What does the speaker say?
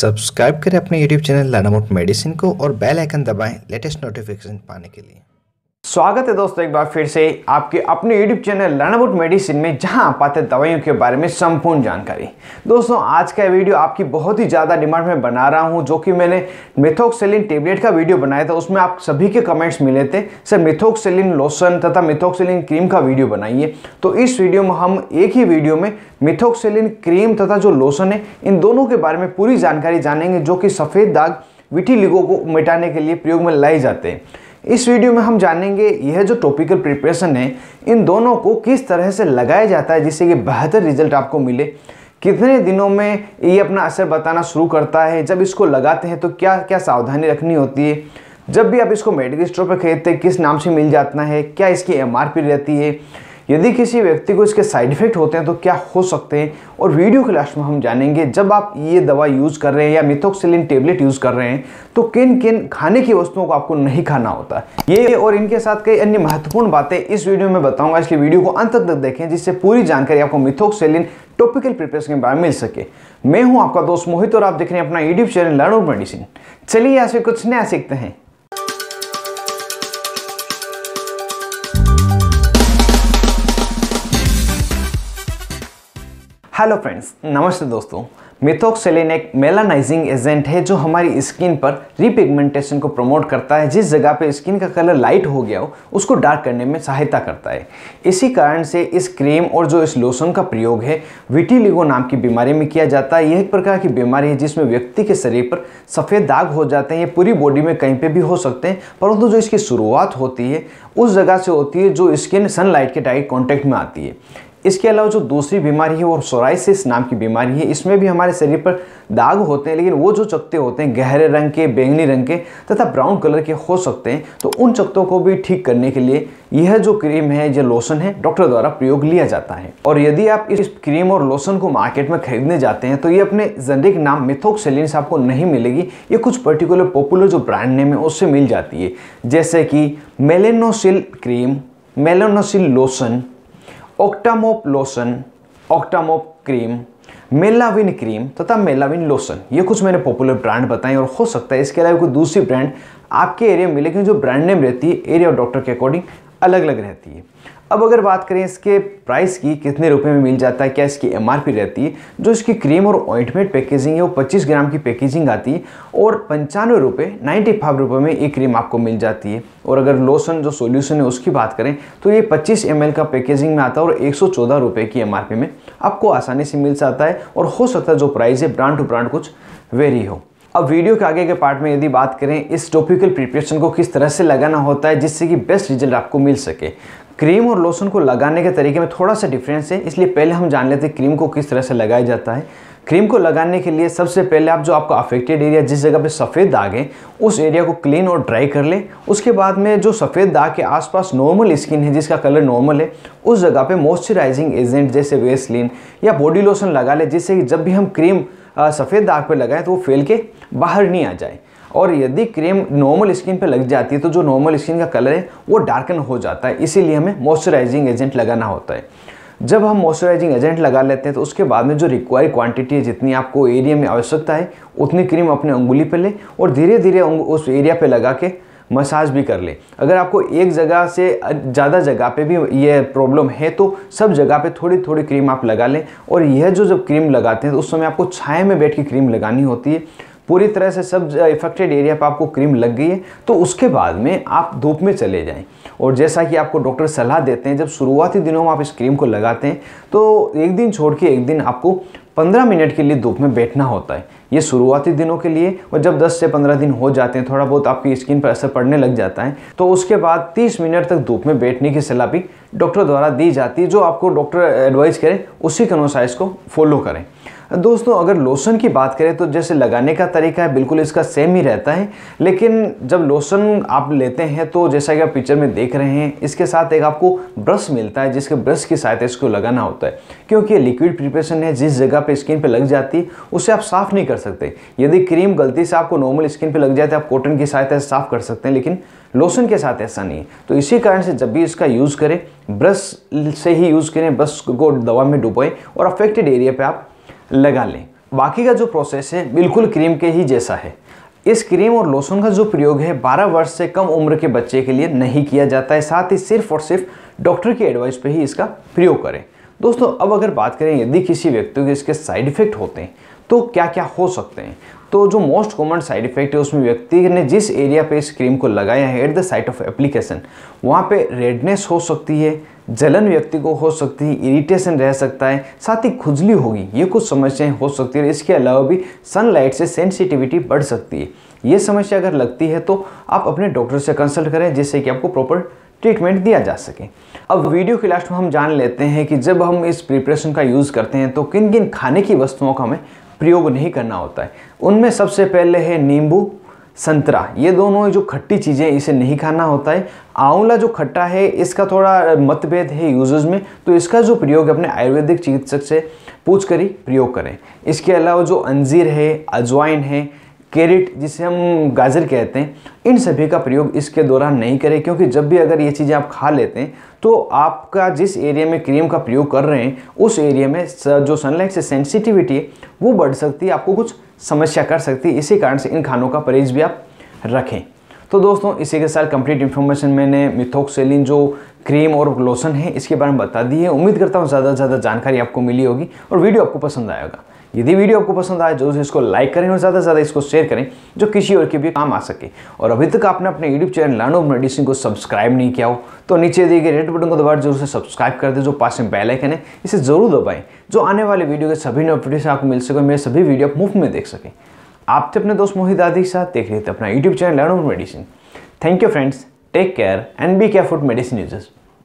subscribe करें अपने YouTube channel लानामोट medicine को और बेल आइकन दबाएं लेटेस्ट नोटिफिकेशन पाने के लिए स्वागत है दोस्तों एक बार फिर से आपके अपने YouTube channel learn about medicine में जहां आप पाते दवाइयों के बारे में संपूर्ण जानकारी दोस्तों आज का वीडियो आपकी बहुत ही ज़्यादा डिमांड में बना रहा हूं जो कि मैंने मिथोक्सेलिन टेबलेट का वीडियो बनाया था उसमें आप सभी के कमेंट्स मिले थे सर मिथोक्सेलिन लोशन तथा मिथोक्सेलिन क्रीम का वीडियो बनाइए तो इस वीडियो में हम एक ही वीडियो में मिथोक्सेलिन क्रीम तथा जो लोशन है इन दोनों के बारे में पूरी जानकारी जानेंगे जो कि सफ़ेद दाग लिगो को मिटाने के लिए प्रयोग में लाए जाते हैं इस वीडियो में हम जानेंगे यह जो टॉपिकल प्रिपरेशन है इन दोनों को किस तरह से लगाया जाता है जिससे कि बेहतर रिजल्ट आपको मिले कितने दिनों में ये अपना असर बताना शुरू करता है जब इसको लगाते हैं तो क्या क्या सावधानी रखनी होती है जब भी आप इसको मेडिकल स्टोर पर खरीदते हैं किस नाम से मिल जाता है क्या इसकी एम रहती है यदि किसी व्यक्ति को इसके साइड इफेक्ट होते हैं तो क्या हो सकते हैं और वीडियो के लास्ट में हम जानेंगे जब आप ये दवा यूज़ कर रहे हैं या मिथोक्सिलिन टेबलेट यूज़ कर रहे हैं तो किन किन खाने की वस्तुओं को आपको नहीं खाना होता ये और इनके साथ कई अन्य महत्वपूर्ण बातें इस वीडियो में बताऊंगा इसलिए वीडियो को अंत तक देखें जिससे पूरी जानकारी आपको मिथोक्सिलिन टॉपिकल प्रिपरेशन के बारे में मिल सके मैं हूं आपका दोस्त मोहित और आप देख रहे हैं अपना यूट्यूब चैनल लर्न और मेडिसिन चलिए यहाँ से कुछ नया सीखते हैं हेलो फ्रेंड्स नमस्ते दोस्तों मिथोक्सेलिन एक मेलानाइजिंग एजेंट है जो हमारी स्किन पर रिपिगमेंटेशन को प्रमोट करता है जिस जगह पे स्किन का कलर लाइट हो गया हो उसको डार्क करने में सहायता करता है इसी कारण से इस क्रीम और जो इस लोशन का प्रयोग है विटिलिगो नाम की बीमारी में किया जाता है यह एक प्रकार की बीमारी है जिसमें व्यक्ति के शरीर पर सफ़ेद दाग हो जाते हैं ये पूरी बॉडी में कहीं पर भी हो सकते हैं परंतु जो इसकी शुरुआत होती है उस जगह से होती है जो स्किन सनलाइट के डायरेक्ट कॉन्टैक्ट में आती है इसके अलावा जो दूसरी बीमारी है वो सोराइसिस नाम की बीमारी है इसमें भी हमारे शरीर पर दाग होते हैं लेकिन वो जो चक्ते होते हैं गहरे रंग के बैंगनी रंग के तथा ब्राउन कलर के हो सकते हैं तो उन चक्तों को भी ठीक करने के लिए यह जो क्रीम है यह लोशन है डॉक्टर द्वारा प्रयोग लिया जाता है और यदि आप इस क्रीम और लोशन को मार्केट में खरीदने जाते हैं तो ये अपने जेनरिक नाम मिथोक्सेलिन से आपको नहीं मिलेगी ये कुछ पर्टिकुलर पॉपुलर जो ब्रांड नेम है उससे मिल जाती है जैसे कि Melanocyl cream Melanocyl lotion Octamop lotion Octamop cream Melavin cream तथा मेलाविन लोशन ये कुछ मैंने पॉपुलर ब्रांड बताए और हो सकता है इसके अलावा कोई दूसरी ब्रांड आपके एरिया में लेकिन जो ब्रांड नेम रहती है एरिया और डॉक्टर के अकॉर्डिंग अलग अलग रहती है अब अगर बात करें इसके प्राइस की कितने रुपए में मिल जाता है क्या इसकी एम रहती है जो इसकी क्रीम और ऑइंटमेंट पैकेजिंग है वो पच्चीस ग्राम की पैकेजिंग आती है और पंचानवे रुपये नाइन्टी फाइव रुपये में ये क्रीम आपको मिल जाती है और अगर लोशन जो सोल्यूशन है उसकी बात करें तो ये पच्चीस एम का पैकेजिंग में आता है और एक सौ की एम में आपको आसानी से मिल जाता है और हो सकता है जो प्राइस है ब्रांड टू ब्रांड कुछ वेरी हो अब वीडियो के आगे के पार्ट में यदि बात करें इस टॉपिकल प्रिपरेशन को किस तरह से लगाना होता है जिससे कि बेस्ट रिजल्ट आपको मिल सके क्रीम और लोशन को लगाने के तरीके में थोड़ा सा डिफरेंस है इसलिए पहले हम जान लेते हैं क्रीम को किस तरह से लगाया जाता है क्रीम को लगाने के लिए सबसे पहले आप जो आपका अफेक्टेड एरिया जिस जगह पे सफ़ेद दाग है उस एरिया को क्लीन और ड्राई कर लें उसके बाद में जो सफ़ेद दाग के आसपास नॉर्मल स्किन है जिसका कलर नॉर्मल है उस जगह पे मॉइस्चराइजिंग एजेंट जैसे वेस्लिन या बॉडी लोशन लगा लें जिससे कि जब भी हम क्रीम सफ़ेद दाग पर लगाएं तो वो फैल के बाहर नहीं आ जाए और यदि क्रीम नॉर्मल स्किन पे लग जाती है तो जो नॉर्मल स्किन का कलर है वो डार्कन हो जाता है इसीलिए हमें मॉइस्चराइजिंग एजेंट लगाना होता है जब हम मॉइस्चराइजिंग एजेंट लगा लेते हैं तो उसके बाद में जो रिक्वायर क्वांटिटी है जितनी आपको एरिया में आवश्यकता है उतनी क्रीम अपने उंगली पर लें और धीरे धीरे उस एरिया पर लगा के मसाज भी कर लें अगर आपको एक जगह से ज़्यादा जगह पे भी ये प्रॉब्लम है तो सब जगह पे थोड़ी थोड़ी क्रीम आप लगा लें और यह जो जब क्रीम लगाते हैं तो उस समय आपको छाए में बैठ के क्रीम लगानी होती है पूरी तरह से सब इफेक्टेड एरिया पर आपको क्रीम लग गई है तो उसके बाद में आप धूप में चले जाएँ और जैसा कि आपको डॉक्टर सलाह देते हैं जब शुरुआती दिनों में आप इस क्रीम को लगाते हैं तो एक दिन छोड़ के एक दिन आपको 15 मिनट के लिए धूप में बैठना होता है ये शुरुआती दिनों के लिए और जब 10 से 15 दिन हो जाते हैं थोड़ा बहुत आपकी स्किन पर असर पड़ने लग जाता है तो उसके बाद 30 मिनट तक धूप में बैठने की सलाह भी डॉक्टर द्वारा दी जाती है जो आपको डॉक्टर एडवाइस करें उसी के अनुसार इसको फॉलो करें दोस्तों अगर लोशन की बात करें तो जैसे लगाने का तरीका है बिल्कुल इसका सेम ही रहता है लेकिन जब लोशन आप लेते हैं तो जैसा कि आप पिक्चर में देख रहे हैं इसके साथ एक आपको ब्रश मिलता है जिसके ब्रश की सहायता इसको लगाना होता है क्योंकि लिक्विड प्रिपरेशन है जिस जगह पर स्किन पर लग जाती है उसे आप साफ़ नहीं कर सकते यदि क्रीम गलती से आपको नॉर्मल स्किन पर लग जाए तो आप कॉटन की सहायता से साफ़ कर सकते हैं लेकिन लोशन के साथ ऐसा नहीं है तो इसी कारण से जब भी इसका यूज़ करें ब्रश से ही यूज़ करें ब्रश को दवा में डुबोएं और अफेक्टेड एरिया पे आप लगा लें बाकी का जो प्रोसेस है बिल्कुल क्रीम के ही जैसा है इस क्रीम और लोशन का जो प्रयोग है 12 वर्ष से कम उम्र के बच्चे के लिए नहीं किया जाता है साथ ही सिर्फ और सिर्फ डॉक्टर की एडवाइस पर ही इसका प्रयोग करें दोस्तों अब अगर बात करें यदि किसी व्यक्ति के इसके साइड इफेक्ट होते हैं तो क्या क्या हो सकते हैं तो जो मोस्ट कॉमन साइड इफेक्ट है उसमें व्यक्ति ने जिस एरिया पे इस क्रीम को लगाया है at the site of application वहाँ पे रेडनेस हो सकती है जलन व्यक्ति को हो सकती है इरिटेशन रह सकता है साथ ही खुजली होगी ये कुछ समस्याएं हो सकती है इसके अलावा भी सनलाइट से सेंसिटिविटी बढ़ सकती है ये समस्या अगर लगती है तो आप अपने डॉक्टर से कंसल्ट करें जिससे कि आपको प्रॉपर ट्रीटमेंट दिया जा सके अब वीडियो के लास्ट में हम जान लेते हैं कि जब हम इस प्रिपरेशन का यूज़ करते हैं तो किन किन खाने की वस्तुओं का हमें प्रयोग नहीं करना होता है उनमें सबसे पहले है नींबू संतरा ये दोनों जो खट्टी चीज़ें इसे नहीं खाना होता है आंवला जो खट्टा है इसका थोड़ा मतभेद है यूजर्स में तो इसका जो प्रयोग अपने आयुर्वेदिक चिकित्सक से पूछ कर ही प्रयोग करें इसके अलावा जो अंजीर है अजवाइन है कैरेट जिसे हम गाजर कहते हैं इन सभी का प्रयोग इसके दौरान नहीं करें क्योंकि जब भी अगर ये चीज़ें आप खा लेते हैं तो आपका जिस एरिया में क्रीम का प्रयोग कर रहे हैं उस एरिया में जो सनलाइट से सेंसिटिविटी है वो बढ़ सकती है आपको कुछ समस्या कर सकती है इसी कारण से इन खानों का परहेज भी आप रखें तो दोस्तों इसी के साथ कंप्लीट इन्फॉर्मेशन मैंने मिथोक्सेलिन जो क्रीम और लोशन है इसके बारे में बता दी है उम्मीद करता हूँ ज़्यादा से ज़्यादा जानकारी आपको मिली होगी और वीडियो आपको पसंद आएगा यदि वीडियो आपको पसंद आए जरूर इसको लाइक करें और ज़्यादा से ज़्यादा इसको शेयर करें जो किसी और के भी काम आ सके और अभी तक आपने अपने यूट्यूब चैनल लानो मेडिसिन को सब्सक्राइब नहीं किया हो तो नीचे दिए गए रेड बटन को दोबारा जरूर से सब्सक्राइब कर दें जो पास में बेलाइकन है इसे जरूर दबाएँ जो आने वाले वीडियो के सभी नोटिफिकेशन आपको मिल सके मेरे सभी वीडियो आप मुफ्त में देख सकें आप थे अपने दोस्त मोहित दादी के साथ देख रहे थे अपना YouTube channel learn about medicine thank you friends take care and be careful medicine users